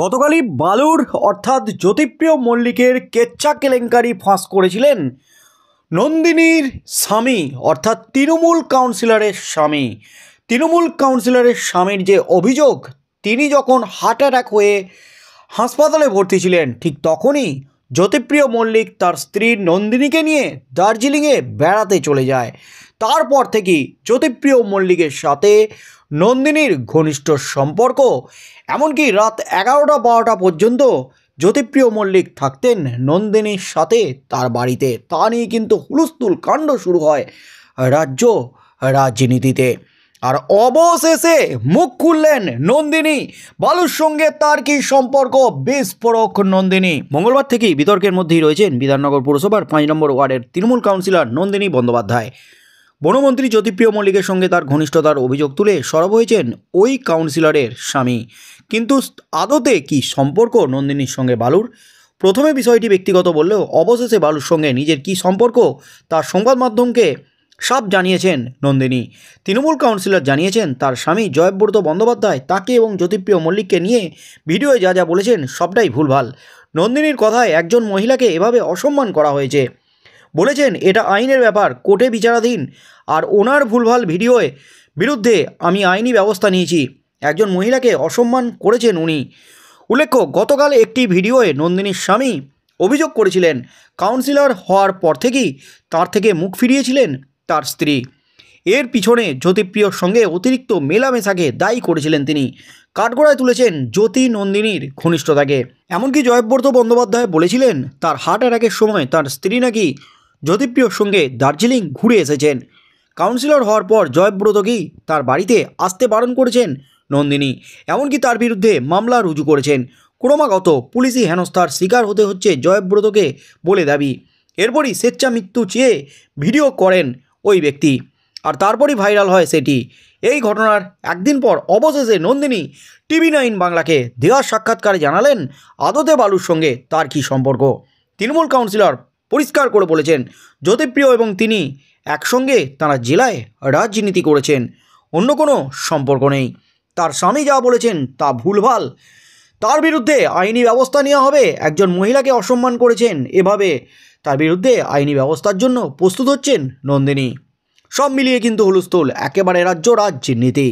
গতকালই বালুর অর্থাৎ জ্যোতিপ্রিয় মল্লিকের কেচ্চা কেলেঙ্কারি ফাঁস করেছিলেন নন্দিনীর স্বামী অর্থাৎ তৃণমূল কাউন্সিলরের স্বামী তৃণমূল কাউন্সিলরের স্বামীর যে অভিযোগ তিনি যখন হার্ট অ্যাটাক হয়ে হাসপাতালে ভর্তি ছিলেন ঠিক তখনই জ্যোতিপ্রিয় মল্লিক তার স্ত্রী নন্দিনীকে নিয়ে দার্জিলিংয়ে বেড়াতে চলে যায় তারপর থেকেই জ্যোতিপ্রিয় মল্লিকের সাথে নন্দিনীর ঘনিষ্ঠ সম্পর্ক এমনকি রাত এগারোটা বারোটা পর্যন্ত জ্যোতিপ্রিয় মল্লিক থাকতেন নন্দিনীর সাথে তার বাড়িতে তা নিয়ে কিন্তু হুলস্থুল কাণ্ড শুরু হয় রাজ্য রাজনীতিতে আর অবশেষে মুখ খুললেন নন্দিনী বালুর সঙ্গে তার কি সম্পর্ক বিস্ফোরক নন্দিনী মঙ্গলবার থেকেই বিতর্কের মধ্যেই রয়েছেন বিধাননগর পুরসভার পাঁচ নম্বর ওয়ার্ডের তৃণমূল কাউন্সিলর নন্দিনী বন্দ্যোপাধ্যায় বনমন্ত্রী জ্যোতিপ্রিয় মল্লিকের সঙ্গে তার ঘনিষ্ঠতার অভিযোগ তুলে সরব হয়েছেন ওই কাউন্সিলরের স্বামী কিন্তু আদতে কি সম্পর্ক নন্দিনীর সঙ্গে বালুর প্রথমে বিষয়টি ব্যক্তিগত বললেও অবশেষে বালুর সঙ্গে নিজের কি সম্পর্ক তার সংবাদ মাধ্যমকে সাপ জানিয়েছেন নন্দিনী তৃণমূল কাউন্সিলর জানিয়েছেন তার স্বামী জয়ব্রত বন্দ্যোপাধ্যায় তাকে এবং জ্যোতিপ্রিয় মল্লিককে নিয়ে ভিডিওয়ে যা যা বলেছেন সবটাই ভুলভাল নন্দিনীর কথায় একজন মহিলাকে এভাবে অসম্মান করা হয়েছে বলেছেন এটা আইনের ব্যাপার কোর্টে বিচারাধীন আর ওনার ভুলভাল ভিডিওয়ে বিরুদ্ধে আমি আইনি ব্যবস্থা নিয়েছি একজন মহিলাকে অসম্মান করেছেন উনি উল্লেখ্য গতকাল একটি ভিডিওয়ে নন্দিনীর স্বামী অভিযোগ করেছিলেন কাউন্সিলর হওয়ার পর থেকেই তার থেকে মুখ ফিরিয়েছিলেন তার স্ত্রী এর পিছনে জ্যোতিপ্রিয়র সঙ্গে অতিরিক্ত মেলামেশাকে দায়ী করেছিলেন তিনি কাঠগোড়ায় তুলেছেন জ্যোতি নন্দিনীর ঘনিষ্ঠতাকে এমনকি জয়ব্রত বন্দ্যোপাধ্যায় বলেছিলেন তার হার্ট অ্যাটাকের সময় তার স্ত্রী নাকি জ্যোতিপ্রিয়র সঙ্গে দার্জিলিং ঘুরে এসেছেন কাউন্সিলর হওয়ার পর জয়ব্রতকেই তার বাড়িতে আসতে বারণ করেছেন নন্দিনী এমনকি তার বিরুদ্ধে মামলা রুজু করেছেন ক্রমাগত পুলিশি হেনস্থার শিকার হতে হচ্ছে জয়ব্রতকে বলে দাবি এরপরই স্বেচ্ছা মৃত্যু চেয়ে ভিডিও করেন ওই ব্যক্তি আর তারপরই ভাইরাল হয় সেটি এই ঘটনার একদিন পর অবশেষে নন্দিনী টিভি নাইন বাংলাকে দেওয়ার সাক্ষাৎকারে জানালেন আদতে বালুর সঙ্গে তার কী সম্পর্ক তৃণমূল কাউন্সিলর পরিষ্কার করে বলেছেন জ্যোতিপ্রিয় এবং তিনি একসঙ্গে তারা জেলায় রাজনীতি করেছেন অন্য কোনো সম্পর্ক নেই তার স্বামী যা বলেছেন তা ভুলভাল তার বিরুদ্ধে আইনি ব্যবস্থা নেওয়া হবে একজন মহিলাকে অসম্মান করেছেন এভাবে তার বিরুদ্ধে আইনি ব্যবস্থার জন্য প্রস্তুত হচ্ছেন নন্দিনী সব মিলিয়ে কিন্তু হলুস্থল একেবারে রাজ্য রাজনীতি